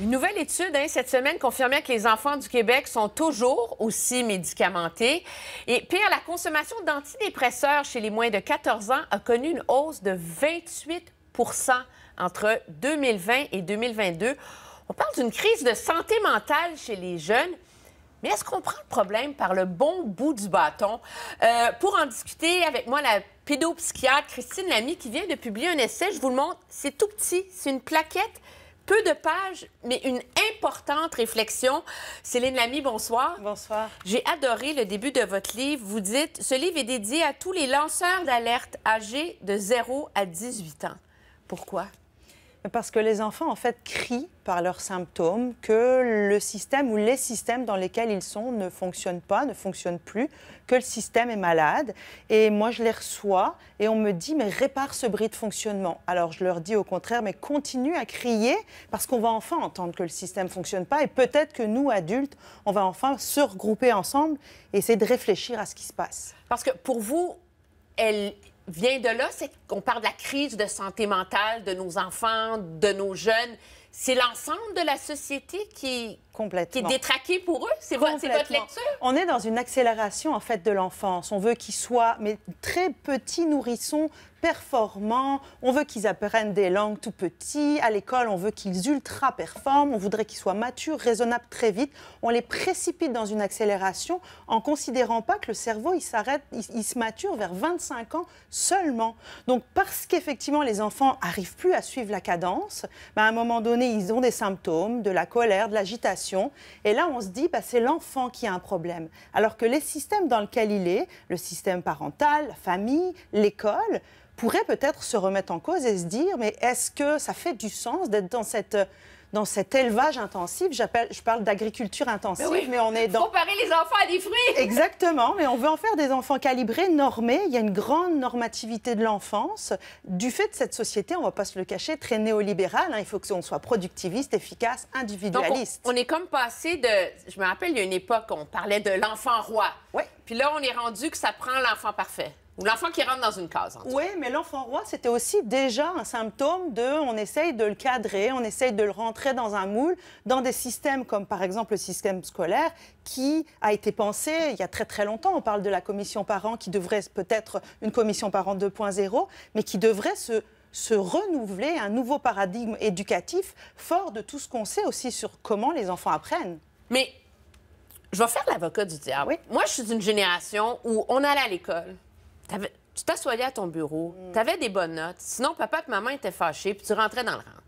Une nouvelle étude hein, cette semaine confirmait que les enfants du Québec sont toujours aussi médicamentés. Et pire, la consommation d'antidépresseurs chez les moins de 14 ans a connu une hausse de 28 entre 2020 et 2022. On parle d'une crise de santé mentale chez les jeunes. Mais est-ce qu'on prend le problème par le bon bout du bâton? Euh, pour en discuter avec moi, la pédopsychiatre Christine Lamy, qui vient de publier un essai, je vous le montre, c'est tout petit, c'est une plaquette peu de pages, mais une importante réflexion. Céline Lamy, bonsoir. Bonsoir. J'ai adoré le début de votre livre. Vous dites, ce livre est dédié à tous les lanceurs d'alerte âgés de 0 à 18 ans. Pourquoi? Parce que les enfants, en fait, crient par leurs symptômes que le système ou les systèmes dans lesquels ils sont ne fonctionnent pas, ne fonctionnent plus, que le système est malade. Et moi, je les reçois et on me dit, mais répare ce bris de fonctionnement. Alors, je leur dis au contraire, mais continue à crier parce qu'on va enfin entendre que le système ne fonctionne pas et peut-être que nous, adultes, on va enfin se regrouper ensemble et essayer de réfléchir à ce qui se passe. Parce que pour vous, elle, vient de là, c'est qu'on parle de la crise de santé mentale de nos enfants, de nos jeunes. C'est l'ensemble de la société qui, est détraqué pour eux. C'est votre, lecture? On est dans une accélération, en fait, de l'enfance. On veut qu'ils soient, mais très petits nourrissons, performants, on veut qu'ils apprennent des langues tout petits, à l'école on veut qu'ils ultra-performent, on voudrait qu'ils soient matures, raisonnables très vite, on les précipite dans une accélération en considérant pas que le cerveau il s'arrête, il, se mature vers 25 ans seulement. Donc parce qu'effectivement les enfants arrivent plus à suivre la cadence, ben, à un moment donné ils ont des symptômes, de la colère, de l'agitation, et là on se dit bah, c'est l'enfant qui a un problème. Alors que les systèmes dans lesquels il est, le système parental, la famille, l'école, pourrait peut-être se remettre en cause et se dire, mais est-ce que ça fait du sens d'être dans cette dans cet élevage intensif. Je parle d'agriculture intensive, mais, on est dans... Comparer les enfants à des fruits! Exactement, mais on veut en faire des enfants calibrés, normés. Il y a une grande normativité de l'enfance. Du fait de cette société, on ne va pas se le cacher, très néolibérale. Hein. Il faut qu'on soit productiviste, efficace, individualiste. Donc on, on, est comme passé de... Je me rappelle, il y a une époque, on parlait de l'enfant roi. Oui. Puis là, on est rendu que ça prend l'enfant parfait. Ou l'enfant qui rentre dans une case. En oui, mais l'enfant roi, c'était aussi déjà un symptôme de on essaye de le cadrer, on essaye de le rentrer dans un moule, dans des systèmes comme par exemple le système scolaire qui a été pensé il y a très très longtemps. On parle de la commission parents qui devrait peut-être une commission parents 2.0, mais qui devrait se renouveler un nouveau paradigme éducatif fort de tout ce qu'on sait aussi sur comment les enfants apprennent. Mais je vais faire l'avocat du diable. Oui. Moi, je suis d'une génération où on allait à l'école, tu t'assoyais à ton bureau, tu avais des bonnes notes, sinon papa et maman étaient fâchés, puis tu rentrais dans le rang.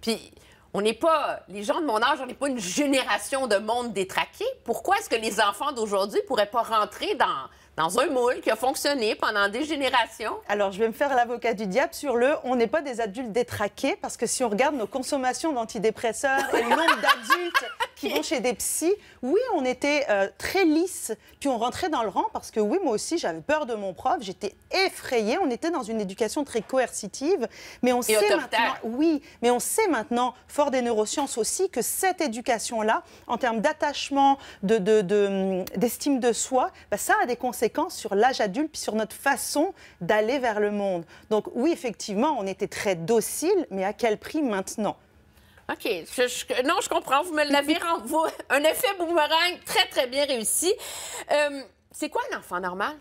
Puis on n'est pas, les gens de mon âge, on n'est pas une génération de monde détraqué. Pourquoi est-ce que les enfants d'aujourd'hui pourraient pas rentrer dans, dans un moule qui a fonctionné pendant des générations. Alors, je vais me faire l'avocat du diable sur le on n'est pas des adultes détraqués parce que si on regarde nos consommations d'antidépresseurs et le nombre d'adultes qui vont chez des psys, oui, on était euh, très lisses, puis on rentrait dans le rang parce que oui, moi aussi, j'avais peur de mon prof, j'étais effrayée, on était dans une éducation très coercitive, mais on sait maintenant oui, mais on sait maintenant fort des neurosciences aussi que cette éducation là en termes d'attachement, de hum, d'estime de, de soi, bah, ça a des conséquences sur l'âge adulte, puis sur notre façon d'aller vers le monde. Donc oui, effectivement, on était très docile, mais à quel prix maintenant OK. non, je comprends. Vous me l'avez renvoyé. Un effet boomerang très, très bien réussi. Euh, c'est quoi un enfant normal?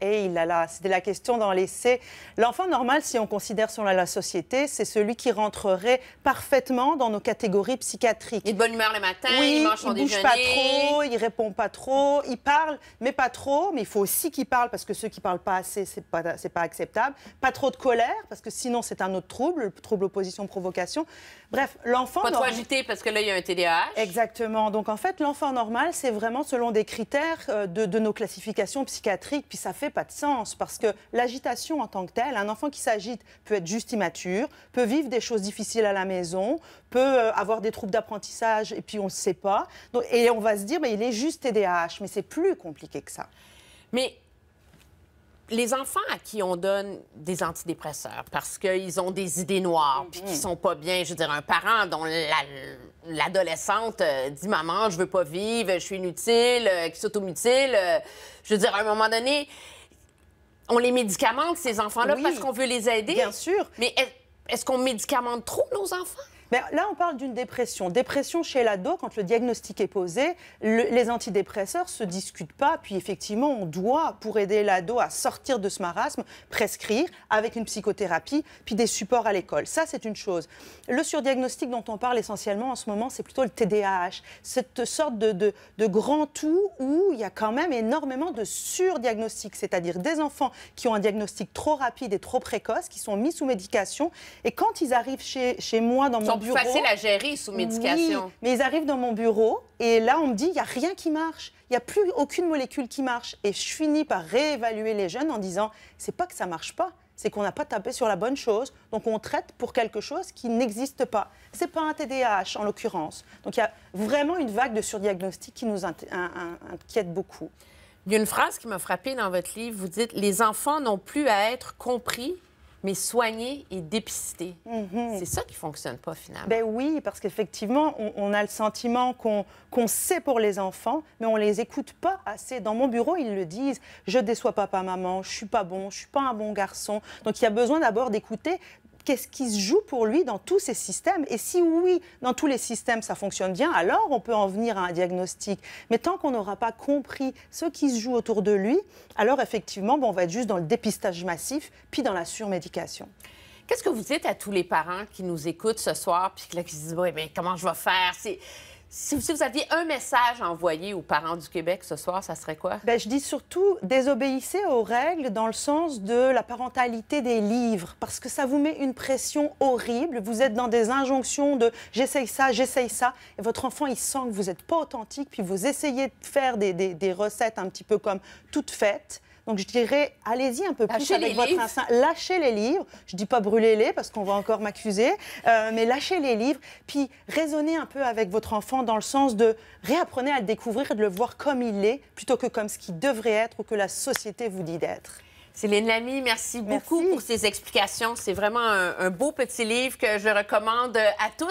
Et il a la c'était la question dans l'essai. L'enfant normal, si on considère selon la société, c'est celui qui rentrerait parfaitement dans nos catégories psychiatriques. Il est de bonne humeur le matin, il mange son il bouge pas trop, il répond pas trop, il parle, mais pas trop. Mais il faut aussi qu'il parle parce que ceux qui parlent pas assez, c'est pas, c'est pas acceptable. Pas trop de colère parce que sinon c'est un autre trouble, le trouble opposition provocation. Bref, l'enfant. Pas trop agité parce que là il y a un TDAH. Exactement. Donc en fait, l'enfant normal, c'est vraiment selon des critères euh, de, de nos classifications psychiatriques, puis ça fait pas de sens parce que l'agitation en tant que telle, un enfant qui s'agite peut être juste immature, peut vivre des choses difficiles à la maison, peut euh, avoir des troubles d'apprentissage et puis on ne sait pas. et on va se dire, mais il est juste TDAH, mais c'est plus compliqué que ça. Mais les enfants à qui on donne des antidépresseurs parce qu'ils ont des idées noires puis qu'ils mm-hmm. sont pas bien, je veux dire, un parent dont l'adolescente euh, dit Maman, je veux pas vivre, je suis inutile, euh, qui s'automutile, je veux dire, à un moment donné, on les médicamente, ces enfants-là, parce qu'on veut les aider. Bien sûr. Mais est-ce qu'on médicamente trop nos enfants? Mais là, on parle d'une dépression. Dépression chez l'ado, quand le diagnostic est posé, les antidépresseurs ne se discutent pas. Puis effectivement, on doit, pour aider l'ado à sortir de ce marasme, prescrire avec une psychothérapie, puis des supports à l'école. Ça, c'est une chose. Le surdiagnostic dont on parle essentiellement en ce moment, c'est plutôt le TDAH. Cette sorte de, de, de grand tout où il y a quand même énormément de surdiagnostics, c'est-à-dire des enfants qui ont un diagnostic trop rapide et trop précoce, qui sont mis sous médication. Et quand ils arrivent chez, chez moi dans mon Facile à gérer sous médication. mais ils arrivent dans mon bureau et là, on me dit, il n'y a rien qui marche. Il n'y a plus aucune molécule qui marche. Et je finis par réévaluer les jeunes en disant, c'est pas que ça marche pas, c'est qu'on n'a pas tapé sur la bonne chose. Donc on traite pour quelque chose qui n'existe pas. C'est pas un TDAH en l'occurrence. Donc il y a vraiment une vague de surdiagnostic qui nous inquiète beaucoup. Il y a une phrase qui m'a frappée dans votre livre. Vous dites Les enfants n'ont plus à être compris, mais soigner et dépister. Mhm. C'est ça qui fonctionne pas finalement. Ben oui, parce qu'effectivement, on, a le sentiment qu'on sait pour les enfants, mais on ne les écoute pas assez. Dans mon bureau, ils le disent, je déçois papa, maman, je suis pas bon, je suis pas un bon garçon. Donc il y a besoin d'abord d'écouter qu'est-ce qui se joue pour lui dans tous ces systèmes Et si oui, dans tous les systèmes, ça fonctionne bien, alors on peut en venir à un diagnostic. Mais tant qu'on n'aura pas compris ce qui se joue autour de lui, alors effectivement, bon, on va être juste dans le dépistage massif, puis dans la surmédication. Qu'est-ce que vous dites à tous les parents qui nous écoutent ce soir, puis qui se disent, oui, mais comment je vais faire si vous, aviez un message à envoyer aux parents du Québec ce soir, ça serait quoi? Ben, je dis surtout désobéissez aux règles dans le sens de la parentalité des livres, parce que ça vous met une pression horrible. Vous êtes dans des injonctions de j'essaye ça, j'essaye ça, et votre enfant, il sent que vous n'êtes pas authentique, puis vous essayez de faire des, des, des recettes un petit peu comme toutes faites donc je dirais, allez-y un peu plus avec votre instinct. Lâchez les livres. Je dis pas brûlez-les parce qu'on va encore m'accuser, euh, mais lâchez les livres. Puis raisonnez un peu avec votre enfant dans le sens de réapprenez à le découvrir et de le voir comme il est plutôt que comme ce qu'il devrait être ou que la société vous dit d'être. Céline Lamy, merci, beaucoup pour ces explications. C'est vraiment un beau petit livre que je recommande à tous.